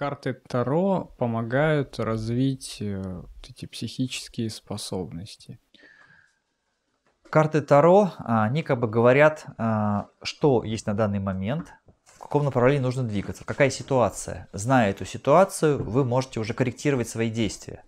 Карты Таро помогают развить э, вот эти психические способности. Карты Таро, а, они как бы говорят, а, что есть на данный момент, в каком направлении нужно двигаться, какая ситуация. Зная эту ситуацию, вы можете уже корректировать свои действия.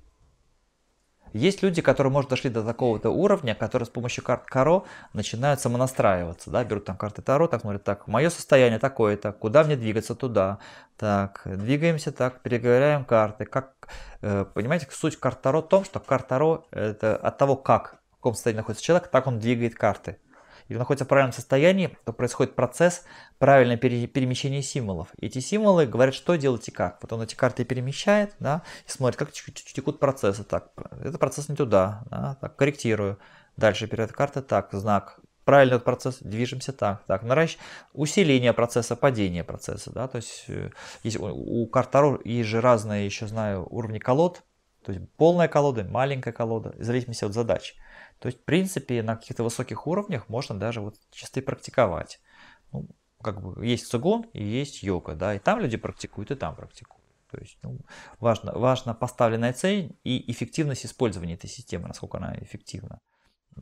Есть люди, которые, может, дошли до такого-то уровня, которые с помощью карт Каро начинают самонастраиваться, да, берут там карты Таро, так смотрят, так, мое состояние такое-то, куда мне двигаться, туда, так, двигаемся так, переговоряем карты, как, э, понимаете, суть карт Таро в том, что карт Таро это от того, как, в каком состоянии находится человек, так он двигает карты или находится в правильном состоянии, то происходит процесс правильного пере перемещения символов. И эти символы говорят, что делать и как. Вот он эти карты перемещает, да, и смотрит, как текут процессы. Так, это процесс не туда, да, так, корректирую. Дальше перед карты, так, знак, правильный процесс, движемся так, так, наращ... усиление процесса, падение процесса, да, то есть, э, есть у, у карт есть же разные, еще знаю, уровни колод, то есть полная колода, маленькая колода, в зависимости от задач. То есть, в принципе, на каких-то высоких уровнях можно даже вот чисто практиковать. Ну, как бы есть цигун и есть йога, да, и там люди практикуют, и там практикуют. То есть ну, важно, важно поставленная цель и эффективность использования этой системы, насколько она эффективна.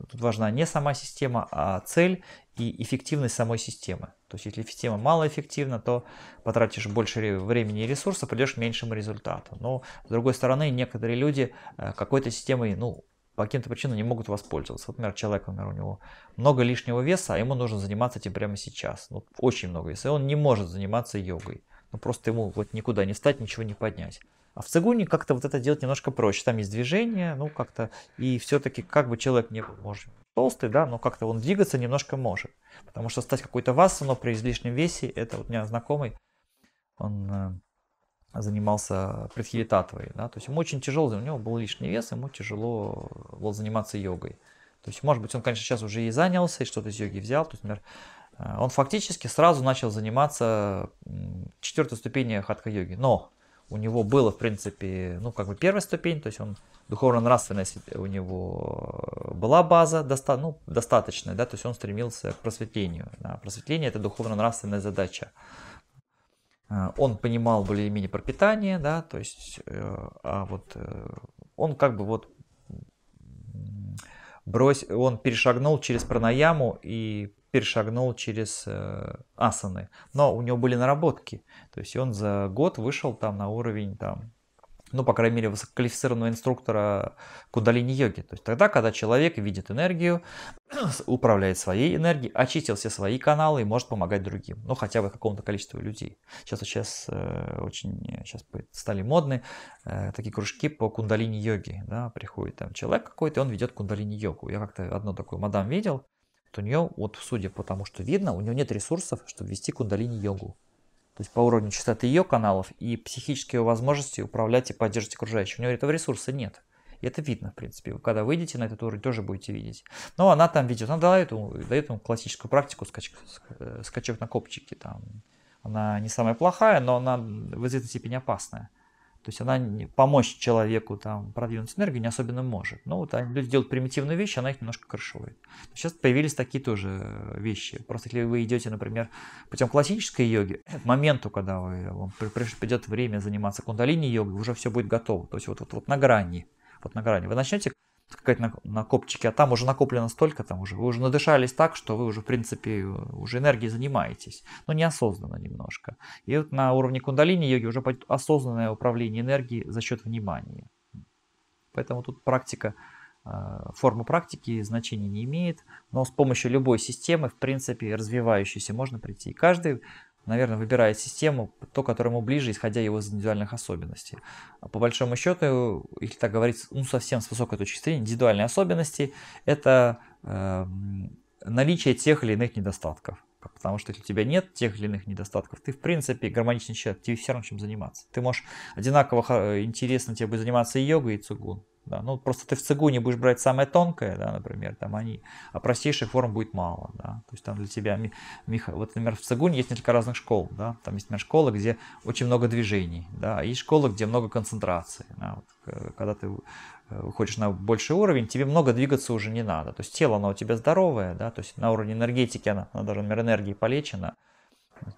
Тут важна не сама система, а цель и эффективность самой системы. То есть, если система малоэффективна, то потратишь больше времени и ресурсов, придешь к меньшему результату. Но, с другой стороны, некоторые люди э, какой-то системой, ну, по каким-то причинам не могут воспользоваться. Вот, например, человек, например, у него много лишнего веса, а ему нужно заниматься этим прямо сейчас. Ну, очень много веса, и он не может заниматься йогой. Ну, просто ему вот никуда не встать, ничего не поднять. А в цигуне как-то вот это делать немножко проще. Там есть движение, ну как-то, и все-таки как бы человек не был, может, толстый, да, но как-то он двигаться немножко может. Потому что стать какой-то но при излишнем весе, это вот у меня знакомый, он э, занимался предхилитатовой, да, то есть ему очень тяжело, у него был лишний вес, ему тяжело было э, заниматься йогой. То есть, может быть, он, конечно, сейчас уже и занялся, и что-то из йоги взял, то есть, например, э, он фактически сразу начал заниматься четвертой ступени хатха-йоги, но у него было, в принципе, ну, как бы первая ступень, то есть он духовно-нравственность у него э, была база доста, ну, достаточная, да, то есть он стремился к просветлению. Да. Просветление – это духовно-нравственная задача. Э, он понимал более-менее пропитание, да, то есть, э, а вот он как бы вот брось, он перешагнул через пранаяму и перешагнул через э, асаны. Но у него были наработки. То есть он за год вышел там на уровень там, ну, по крайней мере, высококвалифицированного инструктора кудалини-йоги. То есть тогда, когда человек видит энергию, управляет своей энергией, очистил все свои каналы и может помогать другим. Ну, хотя бы какому-то количеству людей. Сейчас, сейчас э, очень сейчас э, стали модны э, такие кружки по кундалини-йоге. Да, приходит там человек какой-то, и он ведет кундалини-йогу. Я как-то одну такую мадам видел, то у нее, вот судя по тому, что видно, у нее нет ресурсов, чтобы вести кундалини-йогу. То есть по уровню частоты ее каналов и психические возможности управлять и поддерживать окружающих. У нее этого ресурса нет. И это видно, в принципе. Вы когда выйдете на этот уровень, тоже будете видеть. Но она там видит, она дает ему, дает ему классическую практику скачок, э, скачок на копчики, Там. Она не самая плохая, но она в известной степени опасная. То есть она помочь человеку там продвинуть энергию не особенно может. Но вот люди делают примитивные вещи, она их немножко крышует. Сейчас появились такие тоже э, вещи. Просто если вы идете, например, путем классической йоги, э, к моменту, когда вы, э, придет время заниматься кундалини-йогой, уже все будет готово. То есть вот, вот, вот на грани. Вот на грани. Вы начнете скакать на, на копчике, а там уже накоплено столько, там уже вы уже надышались так, что вы уже, в принципе, уже энергией занимаетесь, но неосознанно немножко. И вот на уровне кундалини йоги уже осознанное управление энергией за счет внимания. Поэтому тут практика, э, форма практики значения не имеет, но с помощью любой системы, в принципе, развивающейся можно прийти. И каждый наверное, выбирает систему, то, которая ему ближе, исходя его из индивидуальных особенностей. А по большому счету, если так говорить, ну, совсем с высокой точки зрения, индивидуальные особенности – это э, наличие тех или иных недостатков. Потому что если у тебя нет тех или иных недостатков, ты, в принципе, гармоничный человек, тебе все равно чем заниматься. Ты можешь одинаково интересно тебе будет заниматься и йогой, и цигун. Да? Ну, просто ты в цигуне будешь брать самое тонкое, да, например, там они, а простейших форм будет мало. Да? То есть там для тебя, Миха, вот, например, в цигуне есть несколько разных школ. Да? Там есть, например, школы, где очень много движений, да? и школы, где много концентрации. Да? Вот, э, когда ты э, хочешь на больший уровень, тебе много двигаться уже не надо. То есть тело, оно у тебя здоровое, да? то есть на уровне энергетики, оно, оно даже, например, энергии полечено,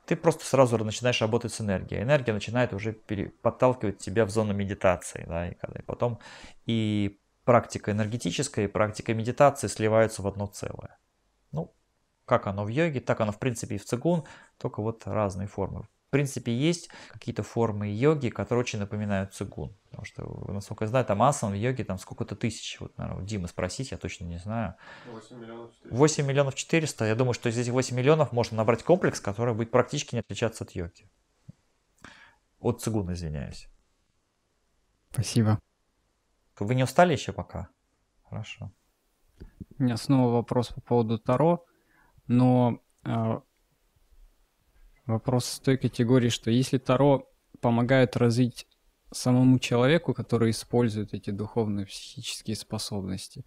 ты просто сразу начинаешь работать с энергией. Энергия начинает уже пере... подталкивать тебя в зону медитации. Да, и, когда... и потом и практика энергетическая, и практика медитации сливаются в одно целое. Ну, как оно в йоге, так оно в принципе и в цигун, только вот разные формы. В принципе, есть какие-то формы йоги, которые очень напоминают цигун. Потому что, насколько я знаю, там асан в йоге там сколько-то тысяч. Вот, наверное, Дима спросить, я точно не знаю. 8 миллионов 400. 8 миллионов 400. Я думаю, что из этих 8 миллионов можно набрать комплекс, который будет практически не отличаться от йоги. От цигун, извиняюсь. Спасибо. Вы не устали еще пока? Хорошо. У меня снова вопрос по поводу Таро, но э, вопрос с той категории, что если Таро помогает развить самому человеку, который использует эти духовные психические способности.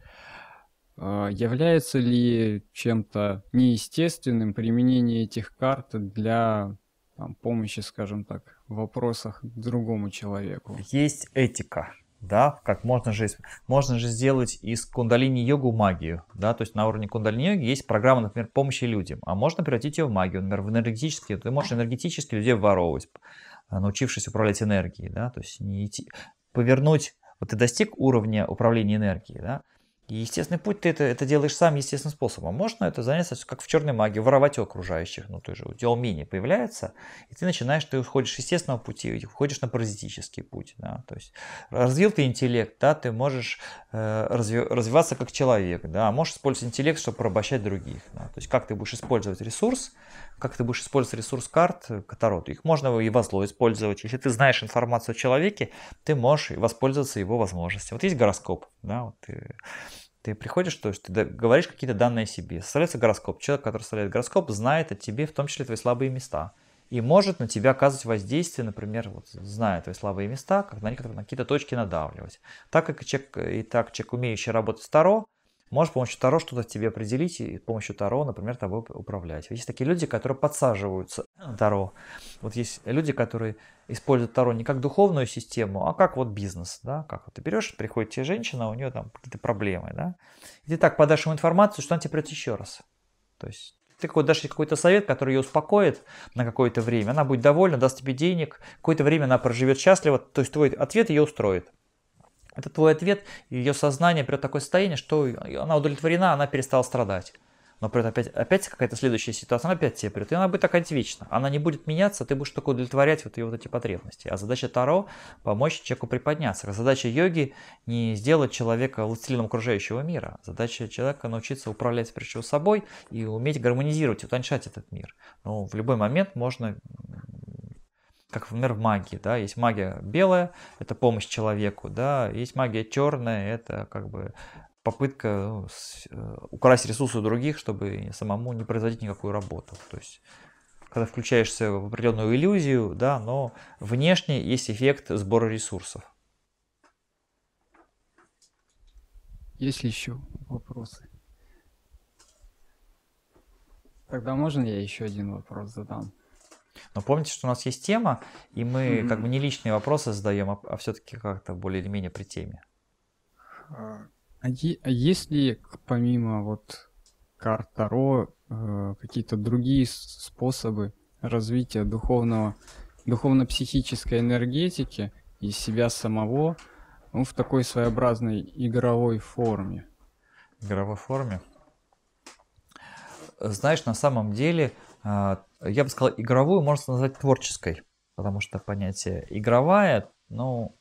А, является ли чем-то неестественным применение этих карт для там, помощи, скажем так, в вопросах другому человеку? Есть этика да, как можно же, можно же сделать из кундалини-йогу магию, да, то есть на уровне кундалини-йоги есть программа, например, помощи людям, а можно превратить ее в магию, например, в энергетические, ты можешь энергетически людей воровать, э, научившись управлять энергией, да, то есть не идти, повернуть, вот ты достиг уровня управления энергией, да, естественный путь ты это, это делаешь сам естественным способом. Можно это заняться как в черной магии, воровать у окружающих. Ну, ты же, у тебя умение появляется, и ты начинаешь, ты уходишь естественного пути, уходишь на паразитический путь. Да? То есть развил ты интеллект, да, ты можешь э, разви, развиваться как человек, да, а можешь использовать интеллект, чтобы порабощать других. Да? То есть как ты будешь использовать ресурс, как ты будешь использовать ресурс карт э, Катарота. Их можно и во зло использовать. Если ты знаешь информацию о человеке, ты можешь воспользоваться его возможностями. Вот есть гороскоп, да, вот ты ты приходишь, то есть ты говоришь какие-то данные о себе. Составляется гороскоп. Человек, который составляет гороскоп, знает о тебе, в том числе твои слабые места. И может на тебя оказывать воздействие, например, вот, зная твои слабые места, как на, на какие-то точки надавливать. Так как человек, и так человек, умеющий работать с Таро, Можешь с помощью Таро что-то тебе определить и с помощью Таро, например, тобой управлять. Есть такие люди, которые подсаживаются на Таро. Вот есть люди, которые используют Таро не как духовную систему, а как вот бизнес. Да? Как вот ты берешь, приходит тебе женщина, у нее там какие-то проблемы. Да? И ты так подашь ему информацию, что она тебе придет еще раз. То есть ты какой дашь ей какой-то совет, который ее успокоит на какое-то время, она будет довольна, даст тебе денег, какое-то время она проживет счастливо, то есть твой ответ ее устроит. Это твой ответ, ее сознание придет в такое состояние, что она удовлетворена, она перестала страдать. Но придет опять, опять какая-то следующая ситуация, она опять тебе придет, и она будет такая вечно. Она не будет меняться, ты будешь только удовлетворять вот ее вот эти потребности. А задача Таро – помочь человеку приподняться. Задача йоги – не сделать человека властелином окружающего мира. Задача человека – научиться управлять прежде собой и уметь гармонизировать, утончать этот мир. Но ну, в любой момент можно как, например, в магии, да, есть магия белая, это помощь человеку, да, есть магия черная, это как бы попытка ну, с, э, украсть ресурсы других, чтобы самому не производить никакую работу. То есть, когда включаешься в определенную иллюзию, да, но внешне есть эффект сбора ресурсов. Есть ли еще вопросы? Тогда можно я еще один вопрос задам? Но помните, что у нас есть тема, и мы mm-hmm. как бы не личные вопросы задаем, а, а все-таки как-то более или менее при теме. А, а, а есть ли помимо вот карт Таро э, какие-то другие способы развития духовного, духовно-психической энергетики и себя самого ну, в такой своеобразной игровой форме? Игровой форме? Знаешь, на самом деле а, я бы сказал, игровую можно назвать творческой, потому что понятие игровая, ну,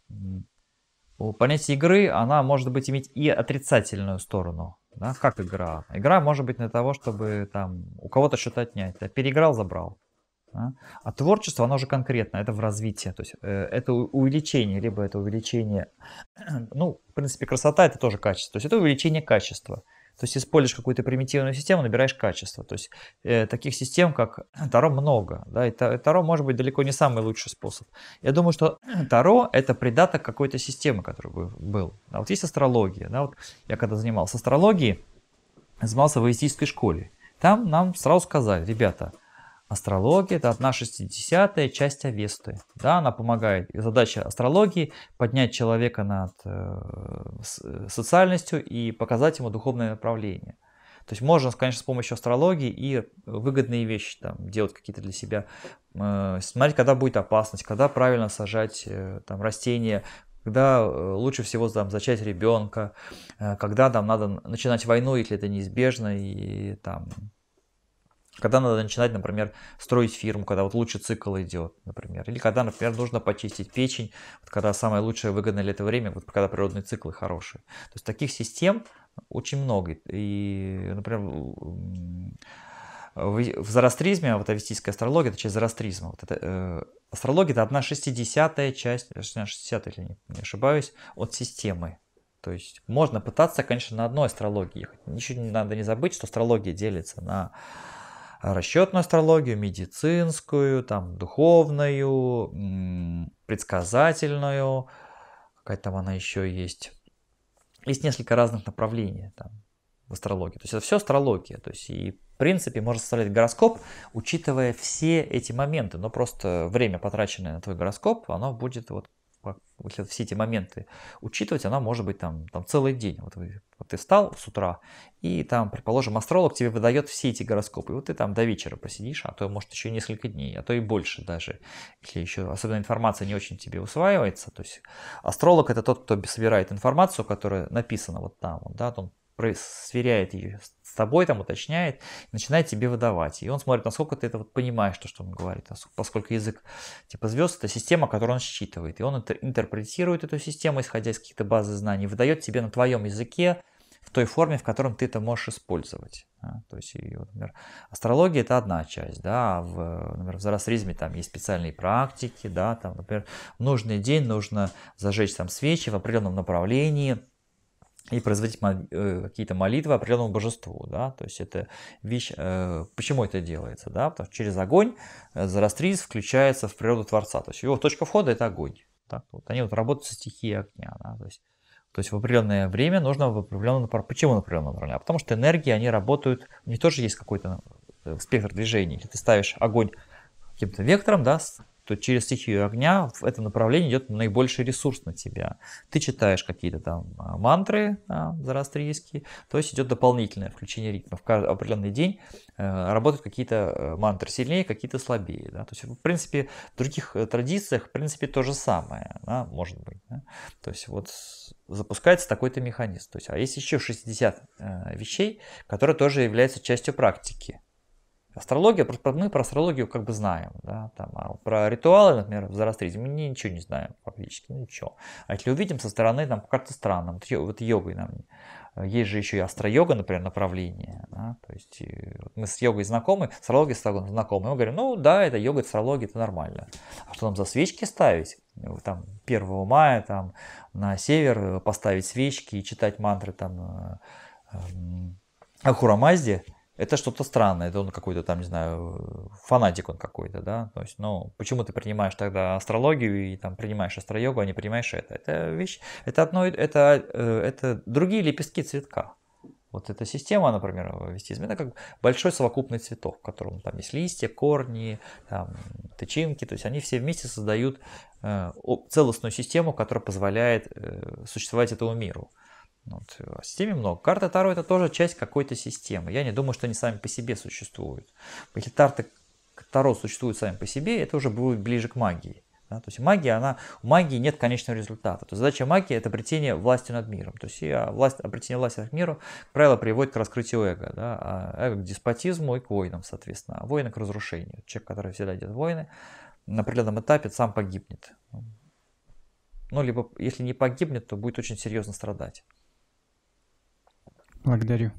понятие игры, она может быть иметь и отрицательную сторону, да, как игра. Игра может быть для того, чтобы там у кого-то что-то отнять, да, переиграл, забрал. Да? А творчество, оно же конкретно, это в развитии, то есть э, это увеличение, либо это увеличение, ну, в принципе, красота это тоже качество, то есть это увеличение качества. То есть используешь какую-то примитивную систему, набираешь качество. То есть э, таких систем, как Таро, много. Да, и Таро может быть далеко не самый лучший способ. Я думаю, что Таро – это придаток какой-то системы, который был. Да, вот есть астрология. Да, вот я когда занимался астрологией, занимался в аистической школе. Там нам сразу сказали, ребята – Астрология – это одна шестидесятая часть Авесты. Да, она помогает. И задача астрологии – поднять человека над э, социальностью и показать ему духовное направление. То есть можно, конечно, с помощью астрологии и выгодные вещи там делать какие-то для себя. Э, смотреть, когда будет опасность, когда правильно сажать э, там растения, когда э, лучше всего там, зачать ребенка, э, когда там надо начинать войну, если это неизбежно, и там когда надо начинать, например, строить фирму, когда вот лучший цикл идет, например. Или когда, например, нужно почистить печень, вот когда самое лучшее выгодное ли это время, вот когда природные циклы хорошие. То есть таких систем очень много. И, например, в зороастризме, вот авистийская астрология, это часть зарастризма. Вот это, э, астрология – это одна шестидесятая часть, 60 если не, не ошибаюсь, от системы. То есть можно пытаться, конечно, на одной астрологии ехать. Ничего не надо не забыть, что астрология делится на а расчетную астрологию, медицинскую, там, духовную, предсказательную, какая там она еще есть. Есть несколько разных направлений там, в астрологии. То есть это все астрология. То есть и в принципе можно составлять гороскоп, учитывая все эти моменты. Но просто время, потраченное на твой гороскоп, оно будет вот вот все эти моменты учитывать, она может быть там, там целый день. Вот, вот ты встал с утра, и там, предположим, астролог тебе выдает все эти гороскопы, и вот ты там до вечера посидишь, а то, может, еще несколько дней, а то и больше даже, если еще, особенно информация не очень тебе усваивается, то есть астролог это тот, кто собирает информацию, которая написана вот там, да, он сверяет ее с тобой, там уточняет, начинает тебе выдавать. И он смотрит, насколько ты это вот понимаешь, то, что он говорит, поскольку язык типа звезд это система, которую он считывает. И он интерпретирует эту систему, исходя из каких-то базы знаний, выдает тебе на твоем языке в той форме, в котором ты это можешь использовать. Да? То есть, и, например, астрология это одна часть, да, а в, например, в зороастризме там есть специальные практики, да, там, например, в нужный день нужно зажечь там свечи в определенном направлении, и производить э, какие-то молитвы определенному божеству, да, то есть это вещь, э, почему это делается, да, потому что через огонь э, зарастриз включается в природу Творца, то есть его точка входа это огонь, да? вот они вот работают со стихией огня, да? то есть то есть в определенное время нужно в определенном направлении. Почему в определенном направлении? А потому что энергии, они работают, у них тоже есть какой-то спектр движений. ты ставишь огонь каким-то вектором, да, то через стихию огня в этом направлении идет наибольший ресурс на тебя. Ты читаешь какие-то там а, мантры да, зарастрийские, то есть идет дополнительное включение ритма. В каждый определенный день э, работают какие-то э, мантры сильнее, какие-то слабее. Да? То есть, в принципе, в других э, традициях, в принципе, то же самое, да, может быть. Да? То есть, вот запускается такой-то механизм. То есть, а есть еще 60 вещей, которые тоже являются частью практики. Астрология, просто мы про астрологию как бы знаем, да, там, а про ритуалы, например, в зороастризме мы ничего не знаем практически, ну, ничего. А если увидим со стороны, там как-то странно, вот, вот йогой нам, есть же еще и астро-йога, например, направление, да, то есть мы с йогой знакомы, с астрологией знакомы, и мы говорим, ну да, это йога, астрология, это нормально. А что там за свечки ставить? Ну, там 1 мая там на север э, поставить свечки и читать мантры там Ахура э, эм, Мазди, это что-то странное, это он какой-то там, не знаю, фанатик он какой-то, да, то есть, ну, почему ты принимаешь тогда астрологию и там принимаешь астройогу, а не принимаешь это? Это вещь, это одно, это, э, это другие лепестки цветка. Вот эта система, например, вестизм, это как большой совокупный цветок, в котором там есть листья, корни, там, тычинки, то есть они все вместе создают э, целостную систему, которая позволяет э, существовать этому миру. Ну, вот. Э, в системе много. Карта Таро это тоже часть какой-то системы. Я не думаю, что они сами по себе существуют. Если карты Таро существуют сами по себе, это уже будет ближе к магии. Да? То есть магия, она, у магии нет конечного результата. То есть задача магии – это обретение власти над миром. То есть и а, власть, обретение власти над миром, как правило, приводит к раскрытию эго. Да? А эго к деспотизму и к войнам, соответственно. А войны к разрушению. Человек, который всегда идет в войны, на определенном этапе сам погибнет. Ну, либо если не погибнет, то будет очень серьезно страдать. Благодарю.